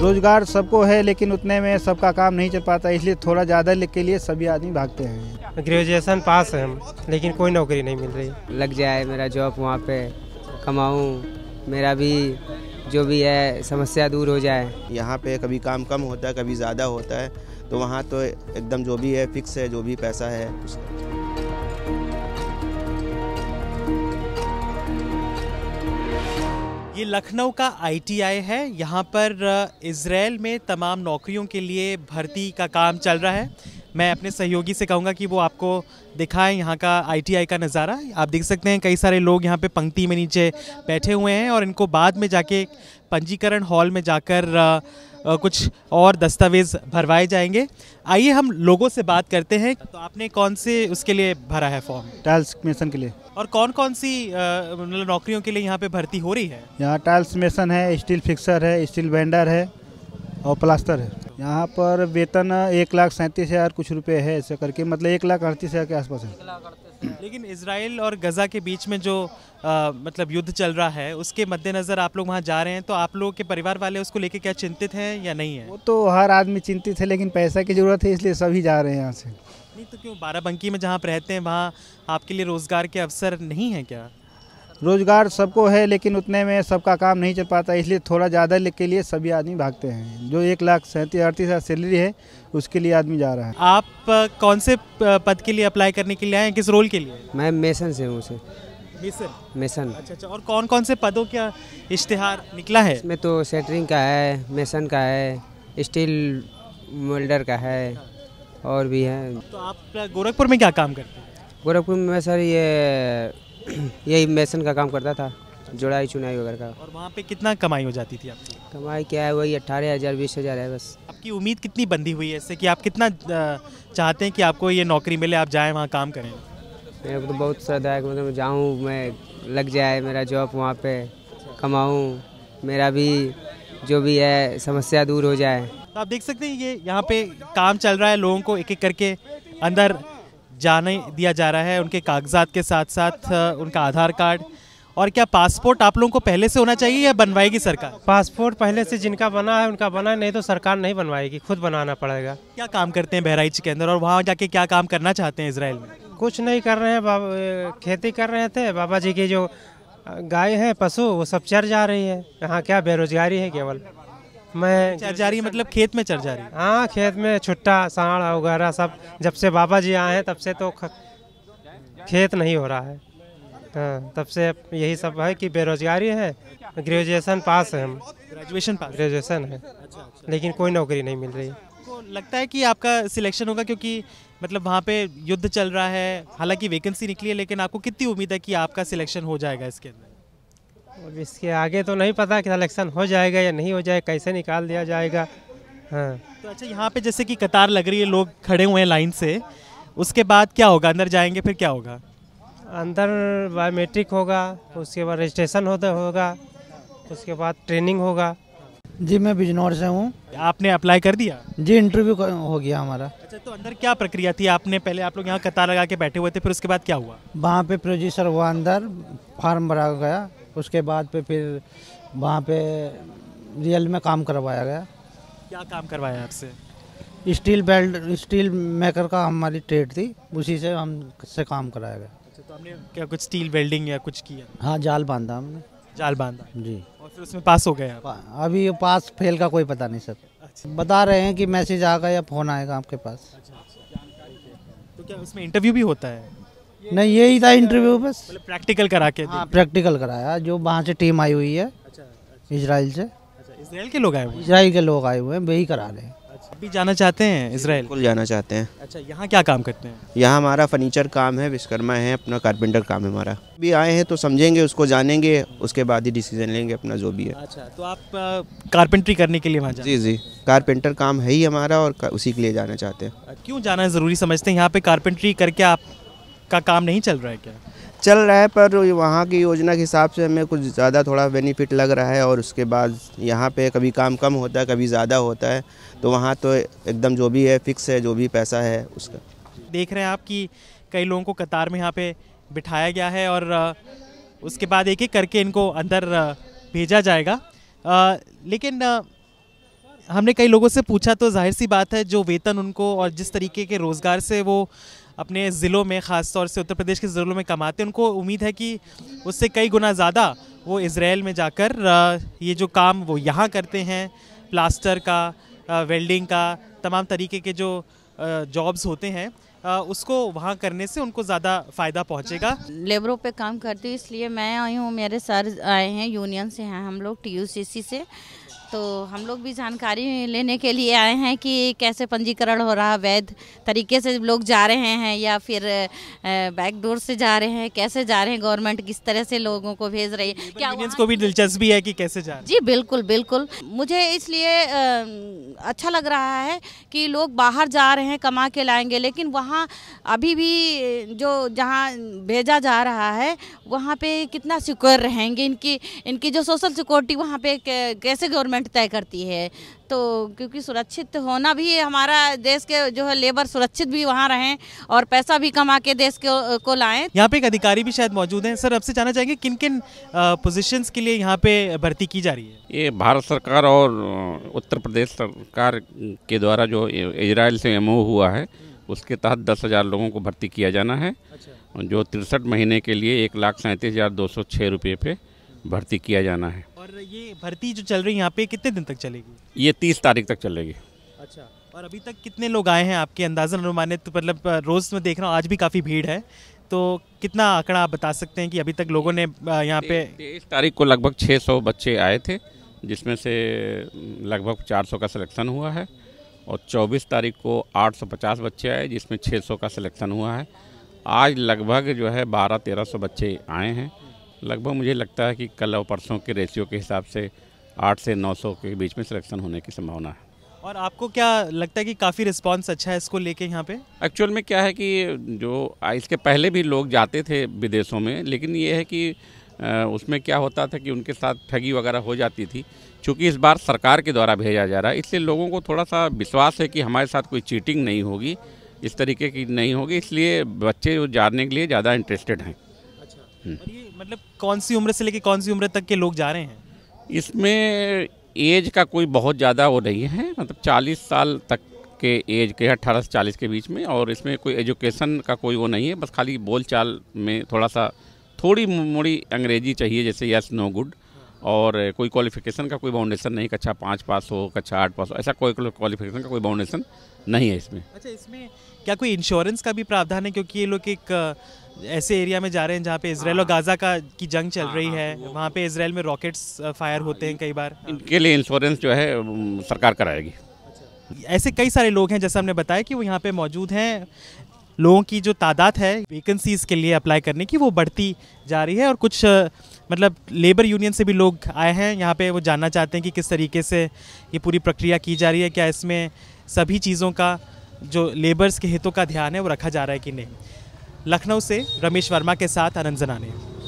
रोज़गार सबको है लेकिन उतने में सबका काम नहीं चल पाता इसलिए थोड़ा ज़्यादा के लिए सभी आदमी भागते हैं ग्रेजुएशन पास है हम लेकिन कोई नौकरी नहीं मिल रही लग जाए मेरा जॉब वहाँ पे कमाऊँ मेरा भी जो भी है समस्या दूर हो जाए यहाँ पे कभी काम कम होता है कभी ज़्यादा होता है तो वहाँ तो एकदम जो भी है फिक्स है जो भी पैसा है ये लखनऊ का आईटीआई है यहाँ पर इसराइल में तमाम नौकरियों के लिए भर्ती का काम चल रहा है मैं अपने सहयोगी से कहूँगा कि वो आपको दिखाएं यहाँ का आईटीआई का नज़ारा आप देख सकते हैं कई सारे लोग यहाँ पे पंक्ति में नीचे बैठे हुए हैं और इनको बाद में जाके पंजीकरण हॉल में जाकर कुछ और दस्तावेज़ भरवाए जाएंगे आइए हम लोगों से बात करते हैं तो आपने कौन से उसके लिए भरा है फॉर्म टाइल्स मेसन के लिए और कौन कौन सी मतलब नौकरियों के लिए यहाँ पे भर्ती हो रही है यहाँ टाइल्स मेसन है स्टील फिक्सर है स्टील वेंडर है और प्लास्टर है यहाँ पर वेतन एक लाख सैंतीस हज़ार कुछ रुपए है ऐसे करके मतलब एक लाख अड़तीस हज़ार के आसपास है लेकिन इसराइल और गज़ा के बीच में जो आ, मतलब युद्ध चल रहा है उसके मद्देनज़र आप लोग वहाँ जा रहे हैं तो आप लोगों के परिवार वाले उसको लेके क्या चिंतित हैं या नहीं है वो तो हर आदमी चिंतित है लेकिन पैसा की ज़रूरत है इसलिए सभी जा रहे हैं यहाँ से नहीं तो क्यों बाराबंकी में जहाँ आप रहते हैं वहाँ आपके लिए रोज़गार के अवसर नहीं हैं क्या रोज़गार सबको है लेकिन उतने में सबका काम नहीं चल पाता इसलिए थोड़ा ज़्यादा के लिए सभी आदमी भागते हैं जो एक लाख सैंतीस अड़तीस हज़ार सैलरी है उसके लिए आदमी जा रहा है आप कौन से पद के लिए अप्लाई करने के लिए आए किस रोल के लिए मैं मेसन से हूँ उसे मेसन अच्छा अच्छा और कौन कौन से पदों का इश्तहार निकला है इसमें तो सेटरिंग का है मेसन का है स्टील मोल्डर का है और भी है तो आप गोरखपुर में क्या काम करते हैं गोरखपुर में सर ये यही मेसन का काम करता था जुड़ाई चुनाई वगैरह का और वहाँ पे कितना कमाई हो जाती थी आपकी कमाई क्या है वही अट्ठारह हज़ार बीस हज़ार है बस आपकी उम्मीद कितनी बंधी हुई है इससे कि आप कितना चाहते हैं कि आपको ये नौकरी मिले आप जाएँ वहाँ काम करें मेरे को तो बहुत श्रद्धा है मतलब जाऊँ मैं लग जाए मेरा जॉब वहाँ पर कमाऊँ मेरा भी जो भी है समस्या दूर हो जाए तो आप देख सकते हैं ये यहाँ पे काम चल रहा है लोगों को एक एक करके अंदर जाने दिया जा रहा है उनके कागजात के साथ साथ उनका आधार कार्ड और क्या पासपोर्ट आप लोगों को पहले से होना चाहिए या बनवाएगी सरकार पासपोर्ट पहले से जिनका बना है उनका बना है नहीं तो सरकार नहीं बनवाएगी खुद बनाना पड़ेगा क्या काम करते हैं बहराइच के अंदर और वहाँ जाके क्या काम करना चाहते हैं इसराइल में कुछ नहीं कर रहे हैं खेती कर रहे थे बाबा जी की जो गाय है पशु वो सब चर जा रही है यहाँ क्या बेरोजगारी है केवल मैं जा रही मतलब खेत में जा रही हाँ खेत में छुट्टा साड़ वगैरह सब जब से बाबा जी आए हैं तब से तो ख... खेत नहीं हो रहा है हाँ तब से यही सब है कि बेरोजगारी है ग्रेजुएशन पास है हम ग्रेजुएशन पास ग्रेजुएशन है अच्छा, अच्छा। लेकिन कोई नौकरी नहीं मिल रही तो लगता है कि आपका सिलेक्शन होगा क्योंकि मतलब वहाँ पे युद्ध चल रहा है हालांकि वैकेंसी निकली है लेकिन आपको कितनी उम्मीद है कि आपका सिलेक्शन हो जाएगा इसके अंदर अब इसके आगे तो नहीं पता कि इलेक्शन हो जाएगा या नहीं हो जाएगा कैसे निकाल दिया जाएगा हाँ तो अच्छा यहाँ पे जैसे कि कतार लग रही है लोग खड़े हुए हैं लाइन से उसके बाद क्या होगा अंदर जाएंगे फिर क्या होगा अंदर बायोमेट्रिक होगा उसके बाद रजिस्ट्रेशन होगा उसके बाद ट्रेनिंग होगा जी मैं बिजनौर से हूँ आपने अप्लाई कर दिया जी इंटरव्यू हो गया हमारा अच्छा तो अंदर क्या प्रक्रिया थी आपने पहले आप लोग यहाँ कतार लगा के बैठे हुए थे फिर उसके बाद क्या हुआ वहाँ पे प्रोड्यूसर हुआ अंदर फार्म भरा गया उसके बाद पे फिर वहाँ पे रियल में काम करवाया गया क्या काम करवाया आपसे स्टील बेल्ट स्टील मेकर का हमारी ट्रेड थी उसी से हम से काम कराया गया अच्छा तो हमने क्या कुछ स्टील वेल्डिंग या कुछ किया हाँ जाल बांधा हमने जाल बांधा जी और फिर उसमें पास हो गया पा, अभी पास फेल का कोई पता नहीं सर अच्छा। बता रहे हैं कि मैसेज आएगा या फ़ोन आएगा आपके पास अच्छा, अच्छा। तो क्या उसमें इंटरव्यू भी होता है नहीं यही था इंटरव्यू बस प्रैक्टिकल मतलब करा के हाँ प्रैक्टिकल कराया जो वहाँ से टीम आई हुई है अच्छा, अच्छा। इसराइल से अच्छा, इसराइल के लोग आए हुए इसराइल के लोग आए हुए हैं वही करा रहे हैं अभी जाना चाहते हैं इसराइल बिल्कुल जाना चाहते हैं अच्छा यहाँ क्या काम करते हैं यहाँ हमारा फर्नीचर काम है विश्वकर्मा है अपना कारपेंटर काम है हमारा अभी आए हैं तो समझेंगे उसको जानेंगे उसके बाद ही डिसीजन लेंगे अपना जो भी है अच्छा तो आप कारपेंट्री करने के लिए वहाँ जी जी कारपेंटर काम है ही हमारा और उसी के लिए जाना चाहते हैं क्यों जाना जरूरी समझते हैं यहाँ पे कारपेंट्री करके आप का काम नहीं चल रहा है क्या चल रहा है पर वहाँ की योजना के हिसाब से हमें कुछ ज़्यादा थोड़ा बेनिफिट लग रहा है और उसके बाद यहाँ पे कभी काम कम होता है कभी ज़्यादा होता है तो वहाँ तो एकदम जो भी है फिक्स है जो भी पैसा है उसका देख रहे हैं आप कि कई लोगों को कतार में यहाँ पे बिठाया गया है और उसके बाद एक एक करके इनको अंदर भेजा जाएगा आ, लेकिन आ, हमने कई लोगों से पूछा तो जाहिर सी बात है जो वेतन उनको और जिस तरीके के रोज़गार से वो अपने ज़िलों में ख़ास तौर से उत्तर प्रदेश के ज़िलों में कमाते हैं उनको उम्मीद है कि उससे कई गुना ज़्यादा वो इसराइल में जाकर ये जो काम वो यहाँ करते हैं प्लास्टर का वेल्डिंग का तमाम तरीके के जो जॉब्स होते हैं उसको वहाँ करने से उनको ज़्यादा फ़ायदा पहुँचेगा लेबरों पे काम करती हूँ इसलिए मैं आई हूँ मेरे सर आए हैं यूनियन से हैं हम लोग टी से तो हम लोग भी जानकारी लेने के लिए आए हैं कि कैसे पंजीकरण हो रहा वैध तरीके से लोग जा रहे हैं या फिर बैकडोर से जा रहे हैं कैसे जा रहे हैं गवर्नमेंट किस तरह से लोगों को भेज रही है क्या को भी दिलचस्पी है कि कैसे जा रहे जी बिल्कुल बिल्कुल मुझे इसलिए अच्छा लग रहा है कि लोग बाहर जा रहे हैं कमा के लाएंगे लेकिन वहाँ अभी भी जो जहाँ भेजा जा रहा है वहाँ पे कितना सिक्योर रहेंगे इनकी इनकी जो सोशल सिक्योरिटी वहाँ पे कैसे गवर्नमेंट गवर्नमेंट तय करती है तो क्योंकि सुरक्षित होना भी हमारा देश के जो है लेबर सुरक्षित भी वहाँ रहें और पैसा भी कमा के देश के को लाएं यहाँ पे एक अधिकारी भी शायद मौजूद हैं सर आपसे जाना चाहेंगे किन किन पोजीशंस के लिए यहाँ पे भर्ती की जा रही है ये भारत सरकार और उत्तर प्रदेश सरकार के द्वारा जो इजराइल से एम हुआ है उसके तहत दस हज़ार लोगों को भर्ती किया जाना है अच्छा। जो तिरसठ महीने के लिए एक लाख सैंतीस हज़ार दो सौ छः रुपये पे भर्ती किया जाना है और ये भर्ती जो चल रही है यहाँ पे कितने दिन तक चलेगी ये तीस तारीख तक चलेगी अच्छा और अभी तक कितने लोग आए हैं आपके अंदाजन अनुमानित तो मतलब रोज़ में देख रहा हूँ आज भी काफ़ी भीड़ है तो कितना आंकड़ा आप बता सकते हैं कि अभी तक लोगों ने यहाँ पे तेईस तारीख को लगभग 600 बच्चे आए थे जिसमें से लगभग 400 का सिलेक्शन हुआ है और 24 तारीख को 850 बच्चे आए जिसमें 600 का सिलेक्शन हुआ है आज लगभग जो है बारह तेरह सौ बच्चे आए हैं लगभग मुझे लगता है कि कल और परसों के रेशियो के हिसाब से आठ से नौ सौ के बीच में सिलेक्शन होने की संभावना है और आपको क्या लगता है कि काफ़ी रिस्पांस अच्छा है इसको लेके यहाँ पे एक्चुअल में क्या है कि जो इसके पहले भी लोग जाते थे विदेशों में लेकिन ये है कि उसमें क्या होता था कि उनके साथ ठगी वगैरह हो जाती थी चूँकि इस बार सरकार के द्वारा भेजा जा रहा है इसलिए लोगों को थोड़ा सा विश्वास है कि हमारे साथ कोई चीटिंग नहीं होगी इस तरीके की नहीं होगी इसलिए बच्चे जाने के लिए ज़्यादा इंटरेस्टेड हैं हम्म। और ये मतलब कौन सी उम्र से लेके कौन सी उम्र तक के लोग जा रहे हैं इसमें एज का कोई बहुत ज़्यादा वो नहीं है मतलब 40 साल तक के एज के अट्ठारह से चालीस के बीच में और इसमें कोई एजुकेशन का कोई वो नहीं है बस खाली बोलचाल में थोड़ा सा थोड़ी मोड़ी अंग्रेजी चाहिए जैसे यस नो गुड और कोई क्वालिफिकेशन का कोई बाउंडेशन नहीं कक्षा पाँच पास हो कक्षा आठ पास हो ऐसा कोई क्वालिफिकेशन का कोई बाउंडेशन नहीं है इसमें अच्छा इसमें क्या कोई इंश्योरेंस का भी प्रावधान है क्योंकि ये लोग एक ऐसे एरिया में जा रहे हैं जहाँ पे इसराइल और हाँ। गाजा का की जंग चल हाँ, रही हाँ, है वहाँ पे इसराइल में रॉकेट्स फायर होते हैं कई बार इनके लिए इंश्योरेंस जो है सरकार कराएगी अच्छा। ऐसे कई सारे लोग हैं जैसा हमने बताया कि वो यहाँ पे मौजूद हैं लोगों की जो तादाद है वेकेंसीज़ के लिए अप्लाई करने की वो बढ़ती जा रही है और कुछ मतलब लेबर यूनियन से भी लोग आए हैं यहाँ पे वो जानना चाहते हैं कि किस तरीके से ये पूरी प्रक्रिया की जा रही है क्या इसमें सभी चीज़ों का जो लेबर्स के हितों का ध्यान है वो रखा जा रहा है कि नहीं लखनऊ से रमेश वर्मा के साथ आनंद जनानी